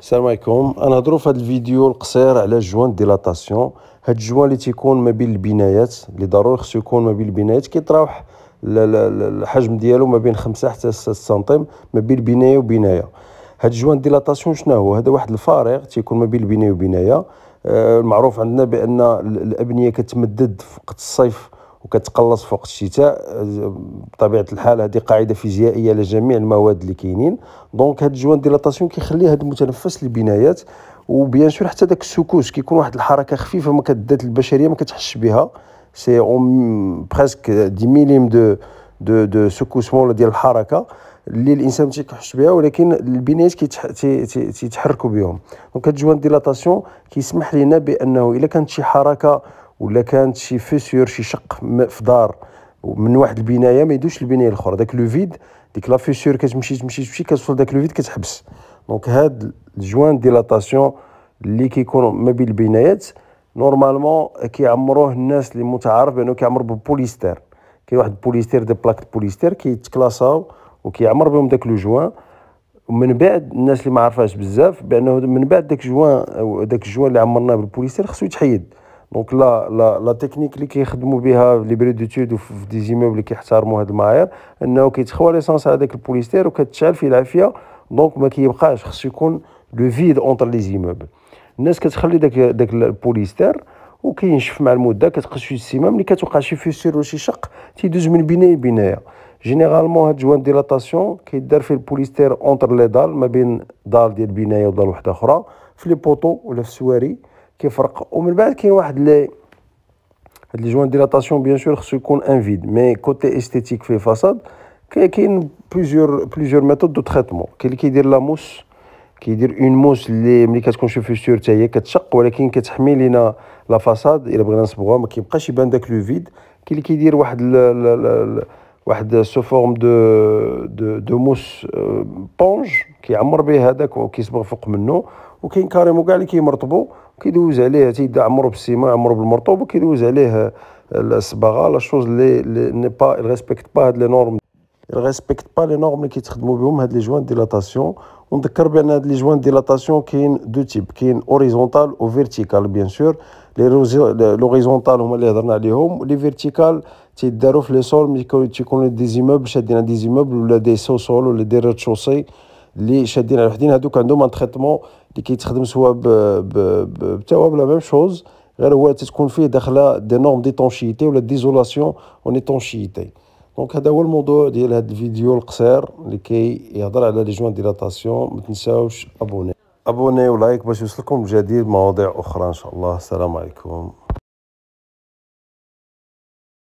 السلام عليكم انا في هذا الفيديو القصير على جوان ديلاتاسيون هاد الجوان اللي تيكون ما بين البنايات اللي ضروري خصو يكون ما بين البنايات كيتراوح الحجم ديالو ما بين 5 حتى 6 سنتيم ما بين بنايه وبنايه هاد جوان ديلاتاسيون شنو هو هذا واحد الفارغ تيكون ما بين البنايه وبنايه آه، المعروف عندنا بان الابنيه كتمدد في وقت الصيف وكتقلص فوق الشتاء آه، بطبيعه الحال هذه قاعده فيزيائيه لجميع المواد اللي كاينين دونك هاد الجوان ديلاتاسيون كيخلي هاد المتنفس للبنايات وبيان سور حتى داك السكوس كيكون واحد الحركه خفيفه ما كدات البشريه ما كتحسش بها سي اون بريسك دي ميليم دو دو دو سكوسمون ديال الحركه اللي الانسان ماشي بها ولكن البنايات كيتحركوا بهم دونك هاد الجوان ديلاتاسيون كيسمح لنا بانه الا كانت شي حركه ولا كانت شي فيسور شي شق في دار من واحد البنايه ما يدوش البنايه الاخرى داك لو فيد ديك لا فيسور كتمشي تمشي تمشي كتوصل داك لو فيد كتحبس دونك هاد الجوان ديلاتاسيون اللي كيكونوا ما بين البنايات نورمالمون كيعمروه الناس اللي متعارف بانه كيعمر بالبوليستير كاين واحد البوليستير دي بلاك بوليستير كيتكلاصاو وكيعمر بهم داك لو جوان ومن بعد الناس اللي ما عرفاش بزاف بانه من بعد داك جوان داك الجوان اللي عمرناه بالبوليستير خصو يتحيد دونك لا لا لا تكنيك اللي كيخدموا بها لي تود وفي دي زيموبل اللي كيحترموا هاد المعايير انه كيتخوى ليسونس هذاك البوليستير وكتشعل فيه العافيه دونك ما كيبقاش خصو يكون لو فيد اونتر لي زيموبل الناس كتخلي داك داك البوليستير وكينشف مع المده كتقص شي السمام اللي كتوقع شي فيسير شي شق تيدوز من بنايه لبنايه جينيرالمون هاد جوان ديلاتاسيون كيدار فيه البوليستير اونتر لي دال ما بين دار ديال بنايه ودار وحده اخرى في لي بوطو ولا في السواري كيفرق ومن بعد كاين واحد لي هاد لي جوان ديلاتاسيون بيان سور خصو يكون ان فيد مي كوتي استيتيك فيه فاصاد كاين بليزيور بليزيور ميثود دو تريتمون كاين اللي كيدير لا موس كيدير اون موس اللي ملي كتكون شوفيسيور حتى هي كتشق ولكن كتحمي لينا لا فاصاد الا بغينا نصبغوها ما كيبقاش يبان داك لو فيد كاين اللي كيدير واحد ل ل ل واحد سو فورم دو دو, دو موس آه، بونج كيعمر به هذاك وكيصبغ فوق منه وكاين كاريمو كاع اللي كيمرطبو كيدوز عليه تيبدا عمرو بالسيما عمرو بالمرطوب وكيدوز عليه الصباغه لا شوز لي ني با ريسبكت با هاد لي نورم ريسبكت با لي نورم اللي كيتخدموا بهم هاد لي جوان ديلاتاسيون ونذكر بان هاد لي جوان ديلاتاسيون كاين دو تيب كاين اوريزونتال وفيرتيكال بيان سور لي لوريزونتال هما اللي هضرنا عليهم لي فيرتيكال تيداروا في لي سول مي تيكونوا دي زيموبل شادين على دي زيموبل ولا دي سو سول ولا دي ريت شوسي اللي شادين على وحدين هادوك عندهم ان تريتمون اللي كيتخدم سوا ب ب ب بتوابل لا ميم شوز غير هو تتكون فيه داخله دي نورم ديتونشيتي ولا ديزولاسيون اون ايتونشيتي دونك هذا هو الموضوع ديال هذا الفيديو القصير اللي كي يهضر على لي جوان ديلاتاسيون ما تنساوش ابوني ابوني ولايك باش يوصلكم جديد مواضيع اخرى ان شاء الله السلام عليكم